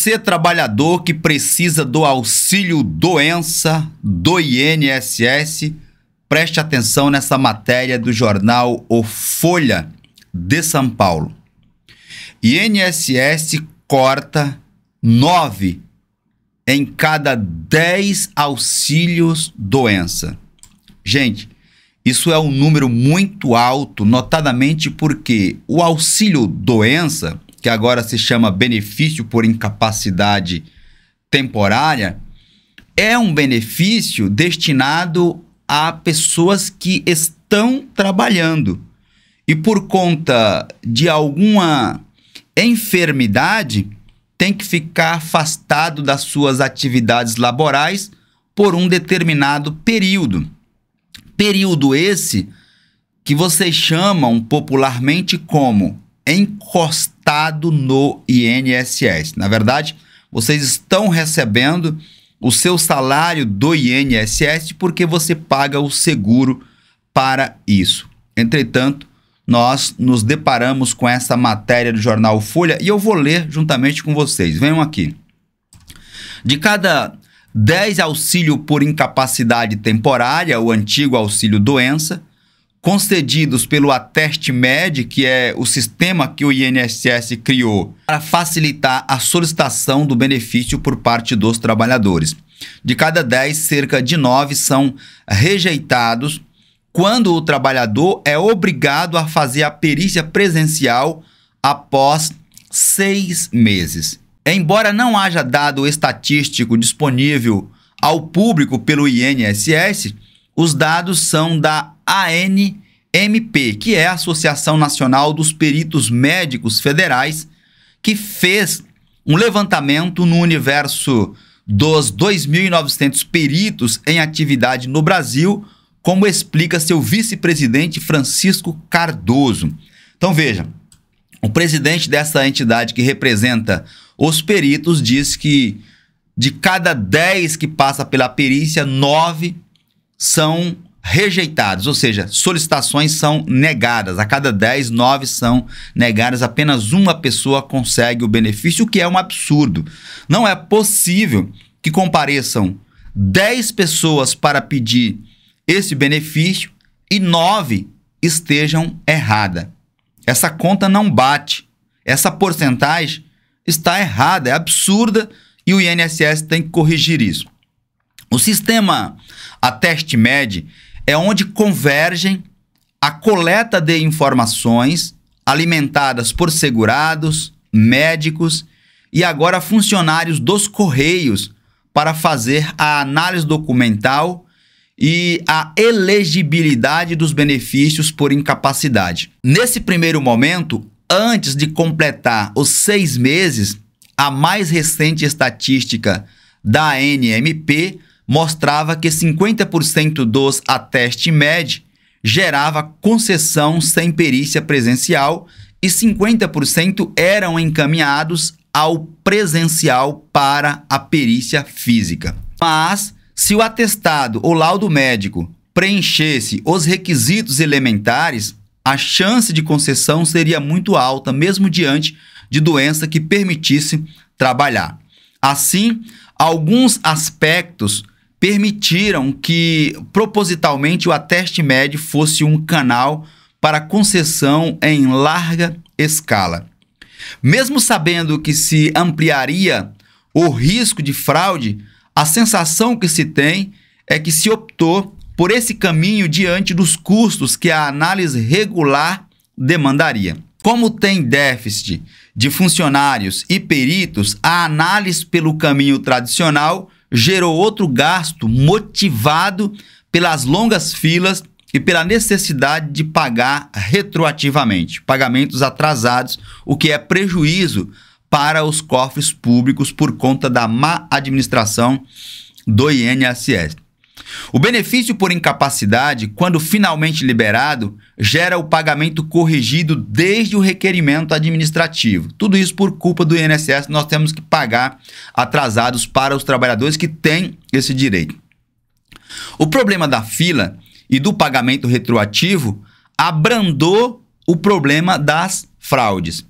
Você, trabalhador que precisa do auxílio doença do INSS, preste atenção nessa matéria do jornal O Folha de São Paulo. INSS corta nove em cada dez auxílios doença. Gente, isso é um número muito alto, notadamente porque o auxílio doença que agora se chama benefício por incapacidade temporária, é um benefício destinado a pessoas que estão trabalhando e por conta de alguma enfermidade tem que ficar afastado das suas atividades laborais por um determinado período. Período esse que vocês chamam popularmente como encostado no INSS. Na verdade, vocês estão recebendo o seu salário do INSS porque você paga o seguro para isso. Entretanto, nós nos deparamos com essa matéria do jornal Folha e eu vou ler juntamente com vocês. Venham aqui. De cada 10 auxílio por incapacidade temporária, o antigo auxílio doença, concedidos pelo Ateste Med, que é o sistema que o INSS criou para facilitar a solicitação do benefício por parte dos trabalhadores. De cada 10, cerca de 9 são rejeitados quando o trabalhador é obrigado a fazer a perícia presencial após seis meses. Embora não haja dado estatístico disponível ao público pelo INSS, os dados são da ANMP, que é a Associação Nacional dos Peritos Médicos Federais, que fez um levantamento no universo dos 2.900 peritos em atividade no Brasil, como explica seu vice-presidente Francisco Cardoso. Então veja, o presidente dessa entidade que representa os peritos diz que de cada 10 que passa pela perícia, 9 são rejeitados, ou seja, solicitações são negadas. A cada 10, 9 são negadas. Apenas uma pessoa consegue o benefício, o que é um absurdo. Não é possível que compareçam 10 pessoas para pedir esse benefício e 9 estejam errada. Essa conta não bate. Essa porcentagem está errada, é absurda e o INSS tem que corrigir isso. O sistema Ateste Med é onde convergem a coleta de informações alimentadas por segurados, médicos e agora funcionários dos Correios para fazer a análise documental e a elegibilidade dos benefícios por incapacidade. Nesse primeiro momento, antes de completar os seis meses, a mais recente estatística da ANMP mostrava que 50% dos atestes teste MED gerava concessão sem perícia presencial e 50% eram encaminhados ao presencial para a perícia física. Mas, se o atestado ou laudo médico preenchesse os requisitos elementares, a chance de concessão seria muito alta, mesmo diante de doença que permitisse trabalhar. Assim, alguns aspectos permitiram que propositalmente o ateste médio fosse um canal para concessão em larga escala. Mesmo sabendo que se ampliaria o risco de fraude, a sensação que se tem é que se optou por esse caminho diante dos custos que a análise regular demandaria. Como tem déficit de funcionários e peritos, a análise pelo caminho tradicional gerou outro gasto motivado pelas longas filas e pela necessidade de pagar retroativamente pagamentos atrasados, o que é prejuízo para os cofres públicos por conta da má administração do INSS. O benefício por incapacidade, quando finalmente liberado, gera o pagamento corrigido desde o requerimento administrativo. Tudo isso por culpa do INSS, nós temos que pagar atrasados para os trabalhadores que têm esse direito. O problema da fila e do pagamento retroativo abrandou o problema das fraudes.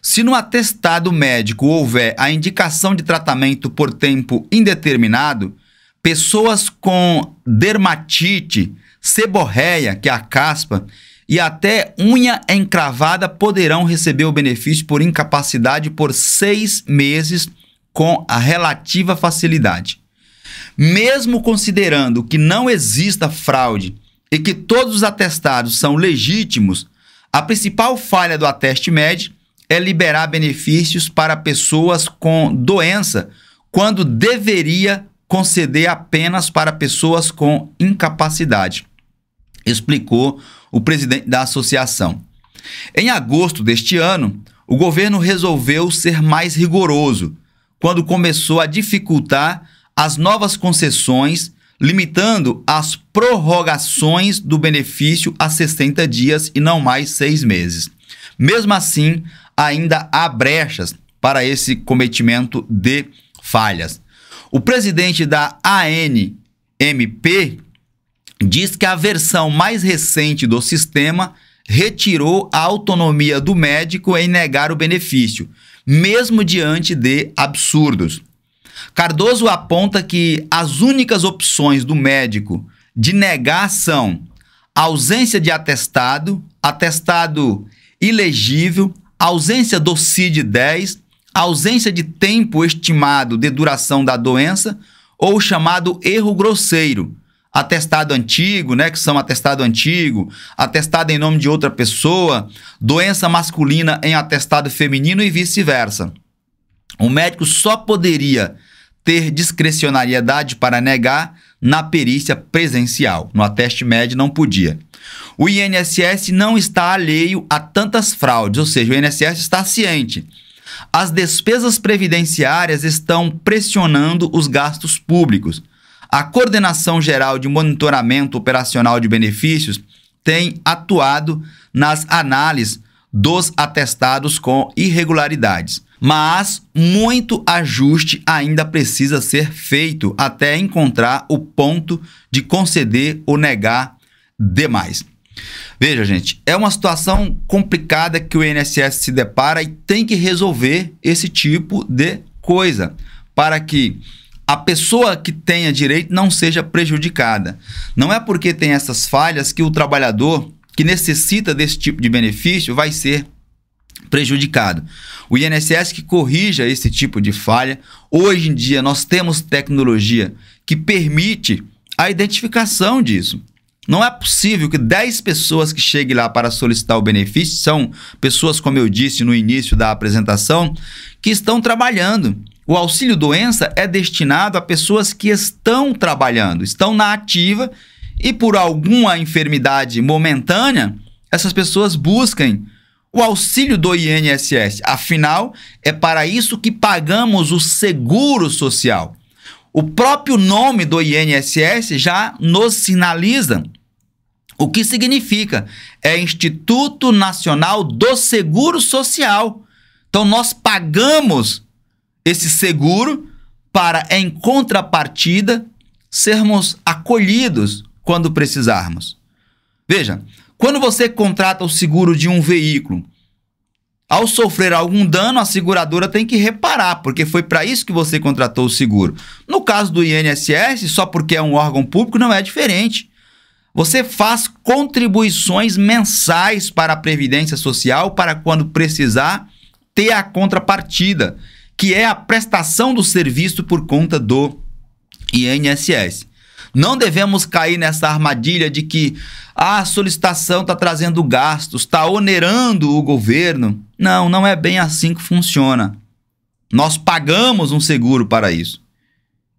Se no atestado médico houver a indicação de tratamento por tempo indeterminado, pessoas com dermatite, seborreia, que é a caspa, e até unha encravada poderão receber o benefício por incapacidade por seis meses com a relativa facilidade. Mesmo considerando que não exista fraude e que todos os atestados são legítimos, a principal falha do ateste médio é liberar benefícios para pessoas com doença quando deveria conceder apenas para pessoas com incapacidade, explicou o presidente da associação. Em agosto deste ano, o governo resolveu ser mais rigoroso quando começou a dificultar as novas concessões, limitando as prorrogações do benefício a 60 dias e não mais seis meses. Mesmo assim, ainda há brechas para esse cometimento de falhas. O presidente da ANMP diz que a versão mais recente do sistema retirou a autonomia do médico em negar o benefício, mesmo diante de absurdos. Cardoso aponta que as únicas opções do médico de negar são ausência de atestado, atestado ilegível, ausência do CID-10 ausência de tempo estimado de duração da doença ou chamado erro grosseiro, atestado antigo, né, que são atestado antigo, atestado em nome de outra pessoa, doença masculina em atestado feminino e vice-versa. O médico só poderia ter discrecionariedade para negar na perícia presencial. No ateste médio não podia. O INSS não está alheio a tantas fraudes, ou seja, o INSS está ciente as despesas previdenciárias estão pressionando os gastos públicos. A Coordenação Geral de Monitoramento Operacional de Benefícios tem atuado nas análises dos atestados com irregularidades. Mas muito ajuste ainda precisa ser feito até encontrar o ponto de conceder ou negar demais. Veja, gente, é uma situação complicada que o INSS se depara e tem que resolver esse tipo de coisa para que a pessoa que tenha direito não seja prejudicada. Não é porque tem essas falhas que o trabalhador que necessita desse tipo de benefício vai ser prejudicado. O INSS que corrija esse tipo de falha. Hoje em dia nós temos tecnologia que permite a identificação disso. Não é possível que 10 pessoas que cheguem lá para solicitar o benefício são pessoas, como eu disse no início da apresentação, que estão trabalhando. O auxílio doença é destinado a pessoas que estão trabalhando, estão na ativa e por alguma enfermidade momentânea, essas pessoas busquem o auxílio do INSS. Afinal, é para isso que pagamos o seguro social. O próprio nome do INSS já nos sinaliza o que significa. É Instituto Nacional do Seguro Social. Então nós pagamos esse seguro para, em contrapartida, sermos acolhidos quando precisarmos. Veja, quando você contrata o seguro de um veículo ao sofrer algum dano, a seguradora tem que reparar, porque foi para isso que você contratou o seguro. No caso do INSS, só porque é um órgão público, não é diferente. Você faz contribuições mensais para a Previdência Social para quando precisar ter a contrapartida, que é a prestação do serviço por conta do INSS. Não devemos cair nessa armadilha de que ah, a solicitação está trazendo gastos, está onerando o governo. Não, não é bem assim que funciona. Nós pagamos um seguro para isso.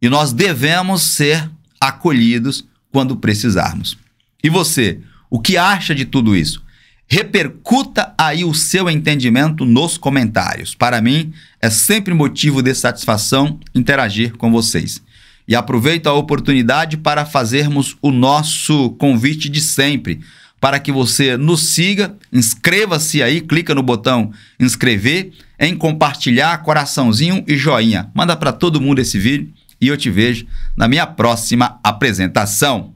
E nós devemos ser acolhidos quando precisarmos. E você, o que acha de tudo isso? Repercuta aí o seu entendimento nos comentários. Para mim, é sempre motivo de satisfação interagir com vocês e aproveito a oportunidade para fazermos o nosso convite de sempre, para que você nos siga, inscreva-se aí, clica no botão inscrever, em compartilhar, coraçãozinho e joinha. Manda para todo mundo esse vídeo e eu te vejo na minha próxima apresentação.